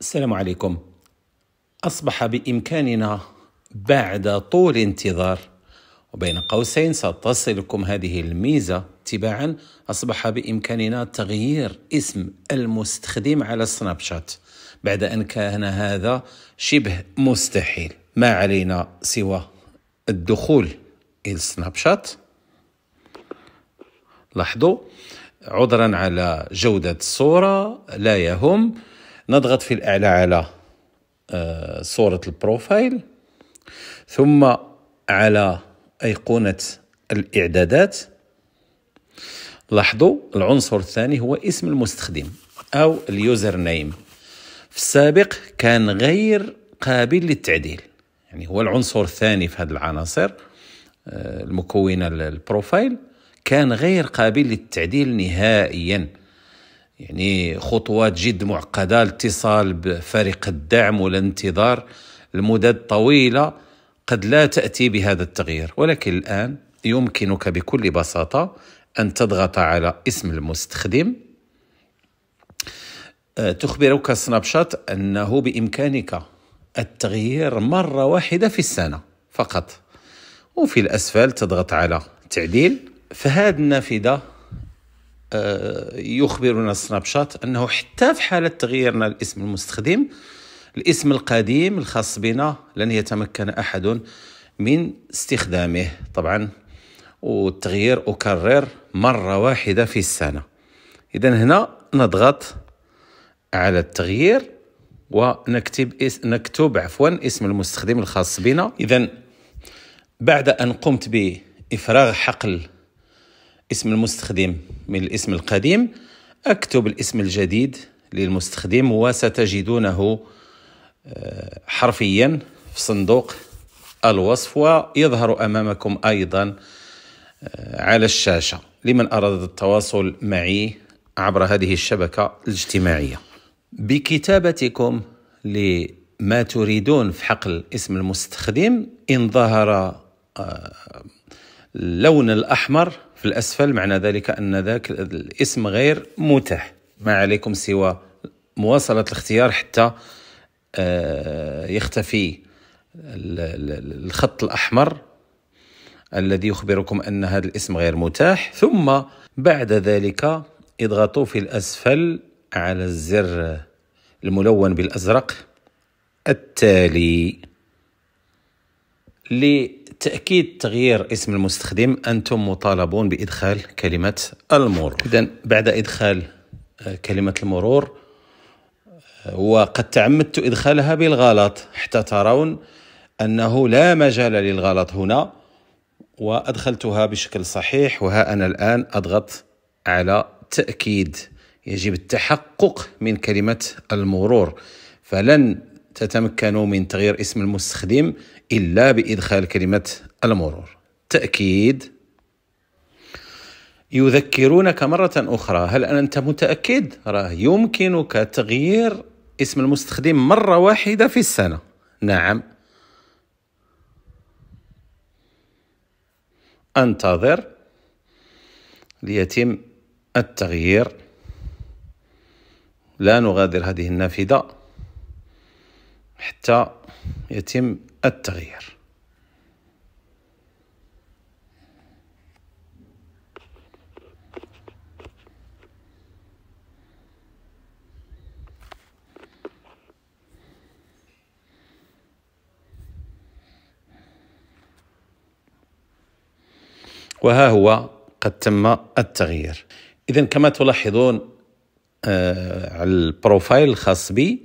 السلام عليكم اصبح بامكاننا بعد طول انتظار وبين قوسين ستصلكم هذه الميزه تباعا اصبح بامكاننا تغيير اسم المستخدم على سناب شات بعد ان كان هذا شبه مستحيل ما علينا سوى الدخول الى سناب شات لاحظوا عذرا على جوده الصوره لا يهم نضغط في الأعلى على آه، صورة البروفايل ثم على أيقونة الإعدادات لاحظوا العنصر الثاني هو اسم المستخدم أو اليوزر نيم في السابق كان غير قابل للتعديل يعني هو العنصر الثاني في هذه العناصر آه، المكونة البروفايل كان غير قابل للتعديل نهائياً يعني خطوات جد معقدة الاتصال بفريق الدعم والانتظار لمدد طويلة قد لا تأتي بهذا التغيير ولكن الآن يمكنك بكل بساطة أن تضغط على اسم المستخدم أه، تخبرك سناب شات أنه بإمكانك التغيير مرة واحدة في السنة فقط وفي الأسفل تضغط على تعديل فهذه النافذة يخبرنا سناب شات أنه حتى في حالة تغييرنا لاسم المستخدم الاسم القديم الخاص بنا لن يتمكن أحد من استخدامه طبعا والتغيير أكرر مرة واحدة في السنة إذا هنا نضغط على التغيير ونكتب اس... نكتب عفوا اسم المستخدم الخاص بنا إذا بعد أن قمت بإفراغ حقل اسم المستخدم من الاسم القديم اكتب الاسم الجديد للمستخدم وستجدونه آه، حرفيا في صندوق الوصف ويظهر امامكم ايضا آه، على الشاشه لمن اراد التواصل معي عبر هذه الشبكه الاجتماعيه بكتابتكم لما تريدون في حقل اسم المستخدم ان ظهر آه، اللون الأحمر في الأسفل معنى ذلك أن ذاك الاسم غير متاح ما عليكم سوى مواصلة الاختيار حتى آه، يختفي الخط الأحمر الذي يخبركم أن هذا الاسم غير متاح ثم بعد ذلك اضغطوا في الأسفل على الزر الملون بالأزرق التالي تأكيد تغيير اسم المستخدم أنتم مطالبون بإدخال كلمة المرور إذا بعد إدخال آه، كلمة المرور آه، وقد تعمدت إدخالها بالغلط حتى ترون أنه لا مجال للغلط هنا وأدخلتها بشكل صحيح وها أنا الآن أضغط على تأكيد يجب التحقق من كلمة المرور فلن تتمكن من تغيير اسم المستخدم إلا بإدخال كلمة المرور تأكيد يذكرونك مرة أخرى هل أنت متأكد؟ راه يمكنك تغيير اسم المستخدم مرة واحدة في السنة نعم أنتظر ليتم التغيير لا نغادر هذه النافذة حتى يتم التغيير وها هو قد تم التغيير إذا كما تلاحظون آه، على البروفايل الخاص بي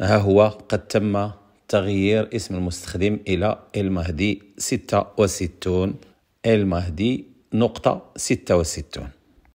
ها هو قد تم تغيير اسم المستخدم إلى المهدي 66 المهدي نقطة 66